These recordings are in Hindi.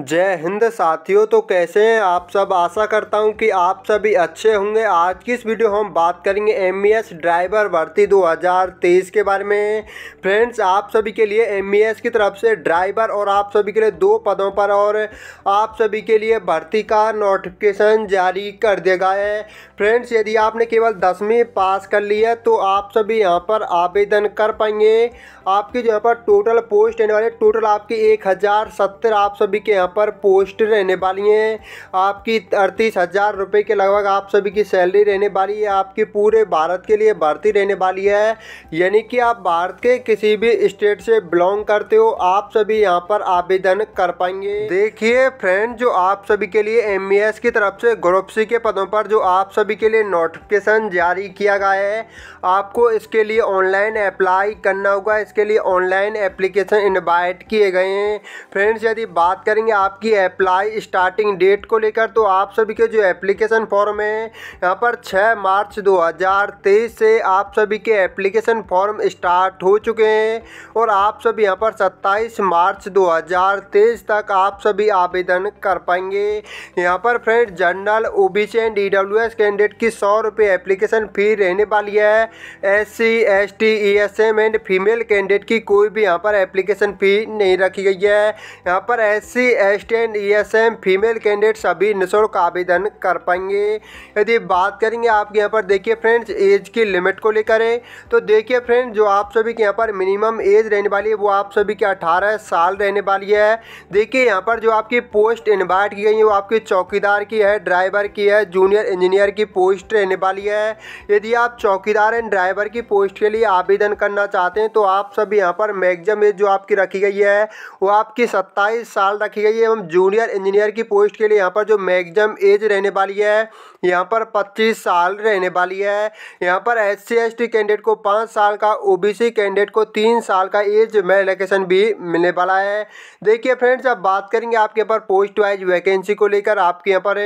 जय हिंद साथियों तो कैसे हैं आप सब आशा करता हूं कि आप सभी अच्छे होंगे आज की इस वीडियो हम बात करेंगे एम ड्राइवर e भर्ती 2023 के बारे में फ्रेंड्स आप सभी के लिए एम e की तरफ से ड्राइवर और आप सभी के लिए दो पदों पर और आप सभी के लिए भर्ती का नोटिफिकेशन जारी कर दिया गया है फ्रेंड्स यदि आपने केवल दसवीं पास कर ली है तो आप सभी यहाँ पर आवेदन कर पाएंगे आपकी जो यहाँ पर टोटल पोस्ट आने वाले टोटल आपकी एक आप सभी के यहाँ पर पोस्ट रहने वाली हैं आपकी अड़तीस हज़ार रुपये के लगभग आप सभी की सैलरी रहने वाली है आपकी पूरे भारत के लिए भर्ती रहने वाली है यानी कि आप भारत के किसी भी स्टेट से बिलोंग करते हो आप सभी यहाँ पर आवेदन कर पाएंगे देखिए फ्रेंड जो आप सभी के लिए एम की तरफ से ग्रुप सी के पदों पर जो आप सभी के लिए नोटिफिकेशन जारी किया गया है आपको इसके लिए ऑनलाइन अप्लाई करना होगा इसके लिए ऑनलाइन एप्लीकेशन इन्वाइट किए गए हैं फ्रेंड्स यदि बात करेंगे आपकी अप्लाई स्टार्टिंग डेट को लेकर तो आप सभी के जो एप्लीकेशन फॉर्म है यहाँ पर 6 मार्च 2023 से आप सभी के एप्लीकेशन फॉर्म स्टार्ट हो चुके हैं और आप सभी यहाँ पर 27 मार्च 2023 तक आप सभी आवेदन कर पाएंगे यहाँ पर friend general O B C and S candidate की सौ रुपये एप्लीकेशन फ़ी रहने वाली है S C S T E S M and female candidate की कोई भी यहाँ पर एप्लीकेशन फ़ी नहीं रखी गई है यहाँ पर S C S E S M female candidate सभी निःशुल्क आवेदन कर पाएंगे यदि बात करेंगे आपके यहाँ पर देखिए फ्रेंड्स एज की लिमिट को लेकर है तो देखिए फ्रेंड्स जो आप सभी के यहाँ पर मिनिमम एज रहने वाली है वो आप सभी की अठारह साल रहने वाली है देखिए यहाँ पर जो आपकी पोस्ट इन्वाइट की गई है वो आपकी चौकीदार की है ड्राइवर की है जूनियर इंजीनियर की पोस्ट रहने वाली है यदि आप चौकीदार एंड ड्राइवर की पोस्ट के लिए आवेदन करना चाहते हैं तो आप सभी यहाँ पर मैगजम एज जो आपकी रखी गई है वो आपकी सत्ताईस साल रखी गई आई एवं जूनियर इंजीनियर की पोस्ट के लिए यहाँ पर जो मैगजम एज रहने वाली है यहाँ पर 25 साल रहने वाली है यहाँ पर S C S T candidate को पाँच साल का ओ बी सी कैंडिडेट को तीन साल का एज में रिलेक्सेशन भी मिलने वाला है देखिए फ्रेंड्स अब बात करेंगे आपके यहाँ पर पोस्ट वाइज वैकेंसी को लेकर आपके यहाँ पर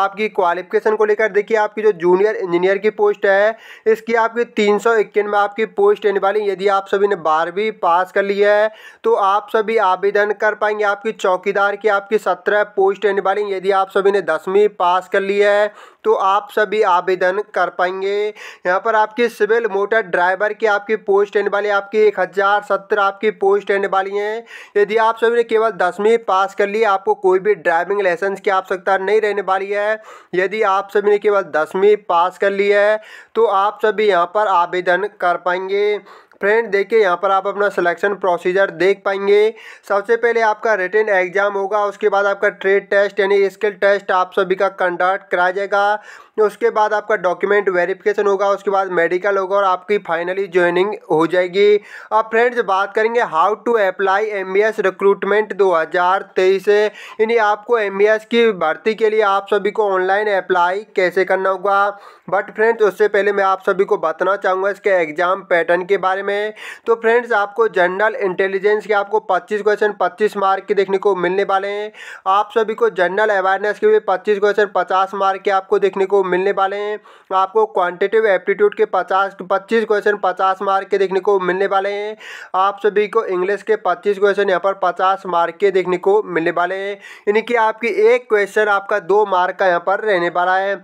आपकी क्वालिफिकेशन को लेकर देखिए आपकी जो जूनियर इंजीनियर की पोस्ट है इसकी आपकी तीन सौ इक्यानवे आपकी पोस्ट रहने वाली यदि आप सभी ने बारहवीं पास कर लिया है तो आप सभी आवेदन कर पाएंगे आपकी चौकीदार प्रकार की आपकी सत्रह पोस्ट रहने वाली यदि आप सभी ने दसवीं पास कर लिया है तो आप सभी आवेदन कर पाएंगे यहाँ पर आपके सिविल मोटर ड्राइवर की आपकी पोस्ट रहने वाली आपकी एक हज़ार सत्तर आपकी पोस्ट रहने वाली हैं यदि आप सभी ने केवल दसवीं पास कर लिया आपको कोई भी ड्राइविंग लाइसेंस की आवश्यकता नहीं रहने वाली है यदि आप सभी ने केवल दसवीं पास कर लिया है तो आप सभी यहाँ पर आवेदन कर पाएंगे फ्रेंड देखिए यहाँ पर आप अपना सिलेक्शन प्रोसीजर देख पाएंगे सबसे पहले आपका रिटर्न एग्जाम होगा उसके बाद आपका ट्रेड टेस्ट यानी स्किल टेस्ट आप सभी का कंडक्ट कराया जाएगा उसके बाद आपका डॉक्यूमेंट वेरिफिकेशन होगा उसके बाद मेडिकल होगा और आपकी फाइनली ज्वाइनिंग हो जाएगी अब फ्रेंड्स बात करेंगे how to apply M recruitment दो यानी आपको एम की भर्ती के लिए आप सभी को ऑनलाइन अप्लाई कैसे करना होगा बट फ्रेंड्स उससे पहले मैं आप सभी को बताना चाहूँगा इसके एग्ज़ाम पैटर्न के बारे में तो फ्रेंड्स आपको जनरल इंटेलिजेंस के आपको 25 क्वेश्चन 25 मार्क के देखने को मिलने वाले हैं आप सभी को जनरल अवेयरनेस के भी 25 क्वेश्चन 50 मार्क के आपको देखने को मिलने वाले हैं आपको क्वांटिटिव एप्टीट्यूड के पचास पच्चीस क्वेश्चन पचास मार्क के देखने को मिलने वाले हैं आप सभी को इंग्लिश के पच्चीस क्वेश्चन यहाँ पर पचास मार्क के देखने को मिलने वाले हैं यानी कि आपकी एक क्वेश्चन आपका दो मार्क का यहाँ पर रहने वाला है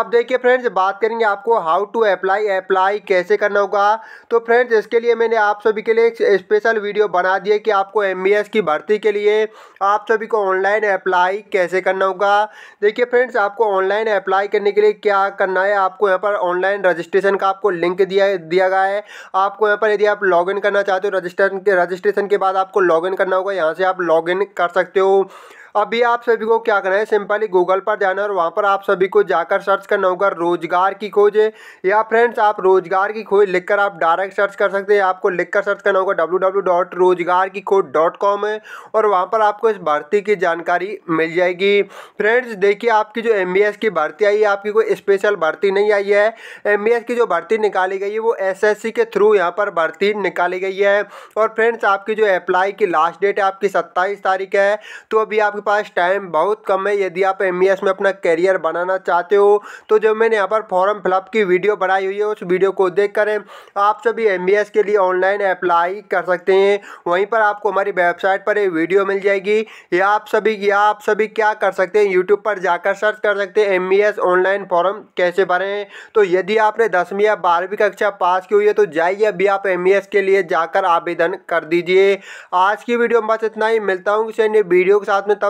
अब देखिए फ्रेंड्स बात करेंगे आपको हाउ टू अप्लाई अप्लाई कैसे करना होगा तो फ्रेंड्स इसके लिए मैंने आप सभी के लिए एक स्पेशल वीडियो बना दिए कि आपको एम की भर्ती के लिए आप सभी को ऑनलाइन अप्लाई कैसे करना होगा देखिए फ्रेंड्स आपको ऑनलाइन अप्लाई करने के के लिए क्या करना है आपको यहाँ पर ऑनलाइन रजिस्ट्रेशन का आपको लिंक दिया दिया गया है आपको यहाँ पर यदि आप लॉगिन करना चाहते हो के रजिस्ट्रेशन के बाद आपको लॉगिन करना होगा यहाँ से आप लॉगिन कर सकते हो अभी आप सभी को क्या करना है सिंपली गूगल पर जाना और वहाँ पर आप सभी को जाकर सर्च करना होगा रोजगार की खोज या फ्रेंड्स आप रोजगार की खोज लिखकर आप डायरेक्ट सर्च कर सकते हैं आपको लिखकर सर्च करना होगा डब्ल्यू डब्ल्यू डॉट रोजगार की खोज डॉट कॉम है और वहाँ पर आपको इस भर्ती की जानकारी मिल जाएगी फ्रेंड्स देखिए आपकी जो एम की भर्ती आई है आपकी कोई स्पेशल भर्ती नहीं आई है एम की जो भर्ती निकाली गई है वो एस के थ्रू यहाँ पर भर्ती निकाली गई है और फ्रेंड्स आपकी जो अप्लाई की लास्ट डेट है आपकी सत्ताईस तारीख है तो अभी आप आपके पास टाइम बहुत कम है यदि आप एम e में अपना करियर बनाना चाहते हो तो जो मैंने यहाँ पर फॉर्म फिलअप की वीडियो बनाई हुई है उस वीडियो को देख कर आप सभी एम e के लिए ऑनलाइन अप्लाई कर सकते हैं वहीं पर आपको हमारी वेबसाइट पर ये वीडियो मिल जाएगी या आप सभी या आप सभी क्या कर सकते हैं यूट्यूब पर जाकर सर्च कर सकते हैं एम ऑनलाइन फॉर्म कैसे भरें तो यदि आपने दसवीं या बारहवीं कक्षा पास की हुई है तो जाइए अभी आप एम e के लिए जाकर आवेदन कर दीजिए आज की वीडियो में बस इतना ही मिलता हूँ किसी वीडियो के साथ में तब